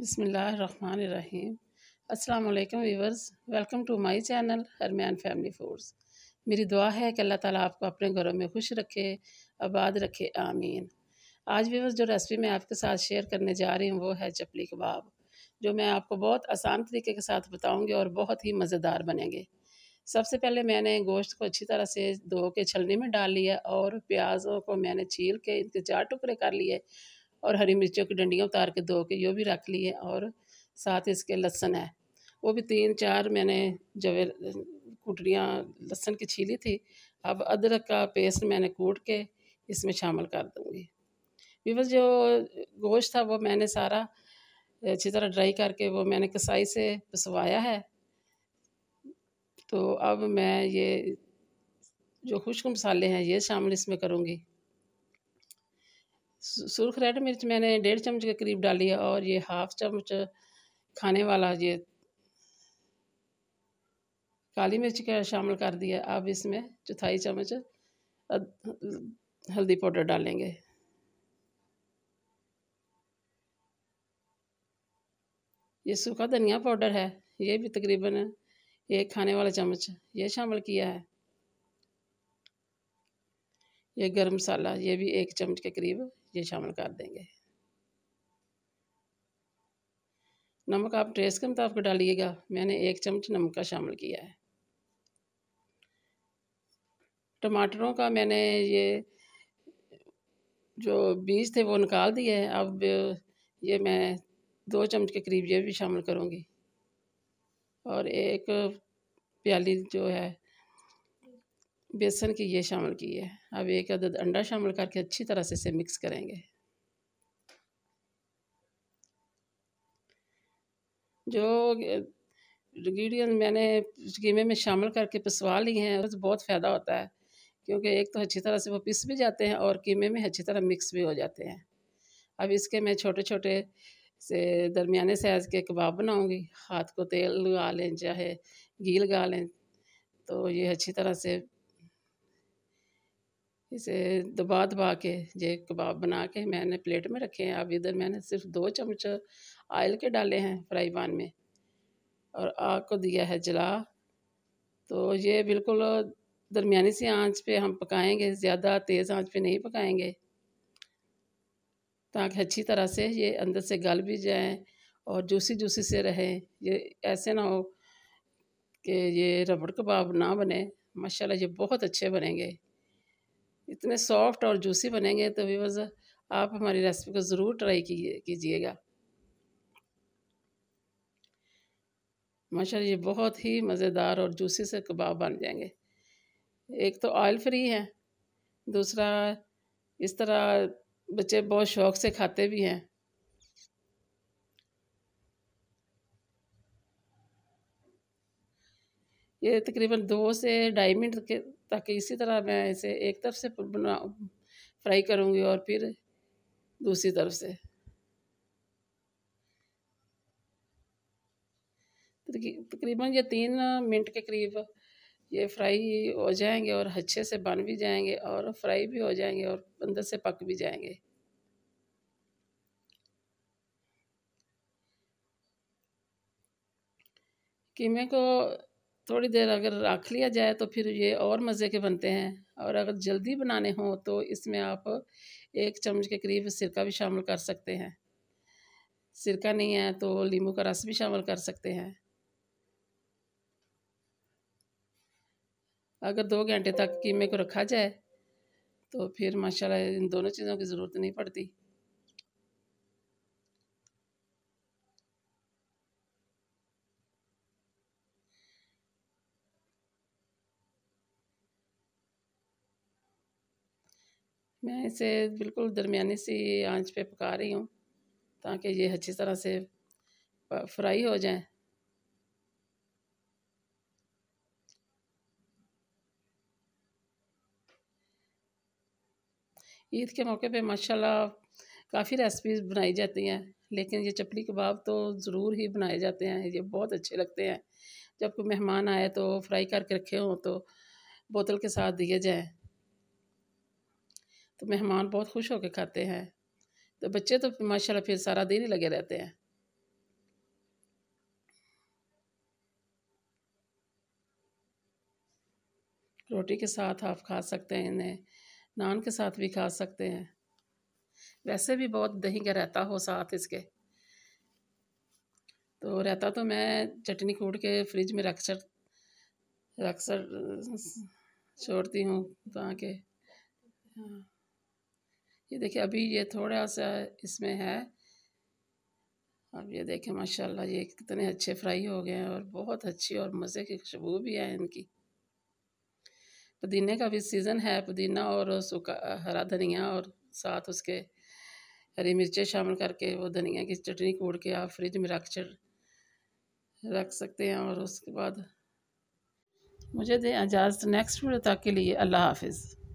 बसमीम् अल्लाम viewers welcome to my channel हरमैन family foods मेरी दुआ है कि अल्लाह ताला आपको अपने घरों में खुश रखे आबाद रखे आमीन आज वीवर्स जो रेसिपी मैं आपके साथ शेयर करने जा रही हूँ वो है चपली कबाब जो मैं आपको बहुत आसान तरीके के साथ बताऊँगी और बहुत ही मज़ेदार बनेंगे सबसे पहले मैंने गोश्त को अच्छी तरह से धो के छलनी में डाल लिया और प्याज़ों को मैंने छील के इनके चार टुकड़े कर लिए और हरी मिर्चों की डंडियाँ उतार के धो के यो भी रख लिए और साथ इसके लहसन है वो भी तीन चार मैंने जवे कुटरियाँ लहसन की छीली थी अब अदरक का पेस्ट मैंने कूट के इसमें शामिल कर दूँगी विवस जो गोश्त था वो मैंने सारा अच्छी तरह ड्राई करके वो मैंने कसाई से पसवाया है तो अब मैं ये जो खुश्क मसाले हैं ये शामिल इसमें करूँगी सुर्ख रेड मिर्च मैंने डेढ़ चम्मच के करीब डाली है और ये हाफ चम्मच खाने वाला ये काली मिर्च का शामिल कर दिया अब इसमें चौथाई चम्मच हल्दी पाउडर डालेंगे ये सूखा धनिया पाउडर है ये भी तकरीबन एक खाने वाला चम्मच ये शामिल किया है ये गरम मसाला ये भी एक चम्मच के करीब ये शामिल कर देंगे नमक आप टेस्ट के मुताबिक डालिएगा मैंने एक चम्मच नमक का शामिल किया है टमाटरों का मैंने ये जो बीज थे वो निकाल दिए हैं अब ये मैं दो चम्मच के करीब ये भी शामिल करूँगी और एक प्याली जो है बेसन की ये शामिल की है अब एक अदद अंडा शामिल करके अच्छी तरह से इसे मिक्स करेंगे जो इंग्रीडियंट मैंने कीमे में शामिल करके पिसवा ली हैं उससे बहुत फ़ायदा होता है क्योंकि एक तो अच्छी तरह से वो पिस भी जाते हैं और कीमे में अच्छी तरह मिक्स भी हो जाते हैं अब इसके मैं छोटे छोटे से दरमियाने साइज़ के कबाब बनाऊंगी हाथ को तेल लगा लें चाहे घी लगा लें तो ये अच्छी तरह से इसे दबा दबा के ये कबाब बना के मैंने प्लेट में रखे हैं अब इधर मैंने सिर्फ दो चमच आयल के डाले हैं फ्राई पान में और आग को दिया है जला तो ये बिल्कुल दरमिया सी आंच पे हम पकाएंगे ज़्यादा तेज़ आंच पे नहीं पकाएंगे ताकि अच्छी तरह से ये अंदर से गल भी जाए और जूसी जूसी से रहे ये ऐसे ना हो कि ये रबड़ कबाब ना बने माशाल्लाह ये बहुत अच्छे बनेंगे इतने सॉफ्ट और जूसी बनेंगे तो व्यूवर्स आप हमारी रेसिपी को ज़रूर ट्राई कीजिएगा माशा ये बहुत ही मज़ेदार और जूसी से कबाब बन जाएंगे एक तो ऑयल फ्री है दूसरा इस तरह बच्चे बहुत शौक से खाते भी हैं ये तकरीबन दो से ढाई मिनट के ताकि इसी तरह मैं इसे एक तरफ से बना फ्राई करूँगी और फिर दूसरी तरफ से तकरीबन ये तीन मिनट के करीब ये फ्राई हो जाएंगे और अच्छे से बन भी जाएंगे और फ्राई भी हो जाएंगे और अंदर से पक भी जाएंगे कीमे को थोड़ी देर अगर रख लिया जाए तो फिर ये और मज़े के बनते हैं और अगर जल्दी बनाने हों तो इसमें आप एक चम्मच के करीब सिरका भी शामिल कर सकते हैं सिरका नहीं है तो नींबू का रस भी शामिल कर सकते हैं अगर दो घंटे तक कीमे को रखा जाए तो फिर माशाल्लाह इन दोनों चीज़ों की ज़रूरत नहीं पड़ती मैं इसे बिल्कुल दरमिया सी आंच पे पका रही हूँ ताकि ये अच्छी तरह से फ्राई हो जाए ईद के मौके पे माशाल्लाह काफ़ी रेसिपीज़ बनाई जाती हैं लेकिन ये चपली कबाब तो ज़रूर ही बनाए जाते हैं ये बहुत अच्छे लगते हैं जब कोई मेहमान आए तो फ्राई करके रखे हों तो बोतल के साथ दिए जाएँ तो मेहमान बहुत खुश होकर खाते हैं तो बच्चे तो माशाल्लाह फिर सारा दिन ही लगे रहते हैं रोटी के साथ आप खा सकते हैं इन्हें नान के साथ भी खा सकते हैं वैसे भी बहुत दही का रहता हो साथ इसके तो रहता तो मैं चटनी कूट के फ्रिज में रख सर रख सर छोड़ती हूँ ताकि हाँ ये देखिए अभी ये थोड़ा सा इसमें है अब ये देखें माशाल्लाह ये कितने अच्छे फ्राई हो गए हैं और बहुत अच्छी और मज़े की खुशबू भी है इनकी पुदीने का भी सीज़न है पुदीना और सूखा हरा धनिया और साथ उसके हरी मिर्चें शामिल करके वो धनिया की चटनी कूड़ के आप फ्रिज में रख रख सकते हैं और उसके बाद मुझे दें इजाज़त नेक्स्ट वीडियो तक के लिए अल्लाह हाफिज़